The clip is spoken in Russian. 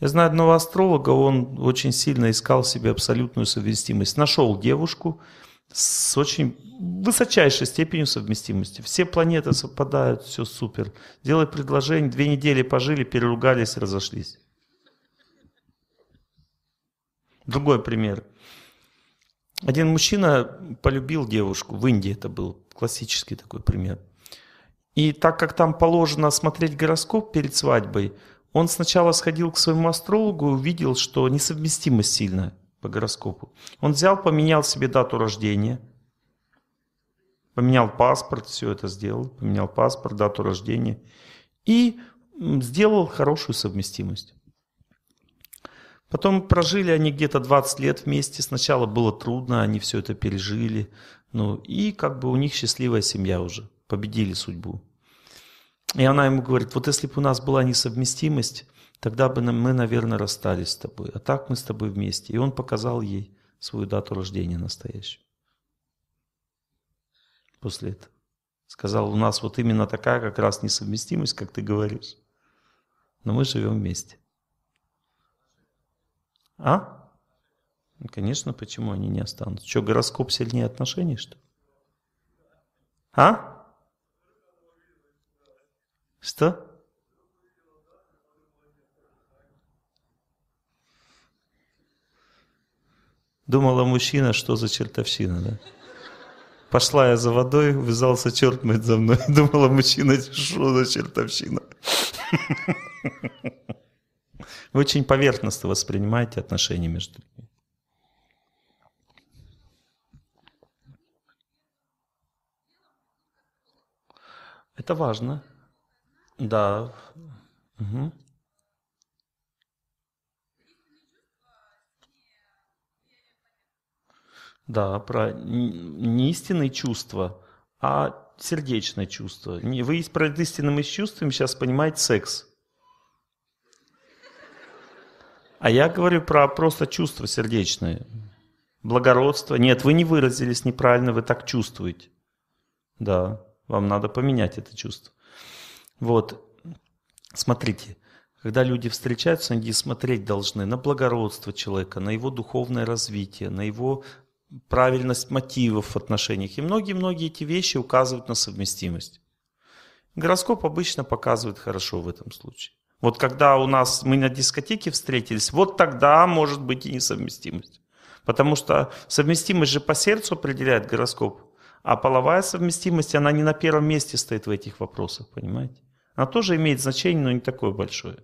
Я знаю одного астролога, он очень сильно искал себе абсолютную совместимость. Нашел девушку с очень высочайшей степенью совместимости. Все планеты совпадают, все супер. делает предложение, две недели пожили, переругались, разошлись. Другой пример. Один мужчина полюбил девушку, в Индии это был классический такой пример. И так как там положено смотреть гороскоп перед свадьбой, он сначала сходил к своему астрологу и увидел, что несовместимость сильная по гороскопу. Он взял, поменял себе дату рождения, поменял паспорт, все это сделал, поменял паспорт, дату рождения и сделал хорошую совместимость. Потом прожили они где-то 20 лет вместе. Сначала было трудно, они все это пережили. Ну и как бы у них счастливая семья уже. Победили судьбу. И она ему говорит, вот если бы у нас была несовместимость, тогда бы мы, наверное, расстались с тобой. А так мы с тобой вместе. И он показал ей свою дату рождения настоящую. После этого. Сказал, у нас вот именно такая как раз несовместимость, как ты говоришь. Но мы живем вместе. А? Ну, конечно, почему они не останутся? Что, гороскоп сильнее отношений, что ли? А? Что? Думала мужчина, что за чертовщина, да? Пошла я за водой, вязался черт мыть за мной. Думала мужчина, что за чертовщина. Вы очень поверхностно воспринимаете отношения между людьми. Это важно. Да. Угу. Да, про не истинные чувства, а сердечное чувство. Вы про истинным истинными чувствами сейчас понимаете секс. А я говорю про просто чувства сердечные. Благородство. Нет, вы не выразились неправильно, вы так чувствуете. Да, вам надо поменять это чувство. Вот, смотрите, когда люди встречаются, они смотреть должны на благородство человека, на его духовное развитие, на его правильность мотивов в отношениях. И многие-многие эти вещи указывают на совместимость. Гороскоп обычно показывает хорошо в этом случае. Вот когда у нас мы на дискотеке встретились, вот тогда может быть и несовместимость. Потому что совместимость же по сердцу определяет гороскоп. А половая совместимость, она не на первом месте стоит в этих вопросах, понимаете? Она тоже имеет значение, но не такое большое.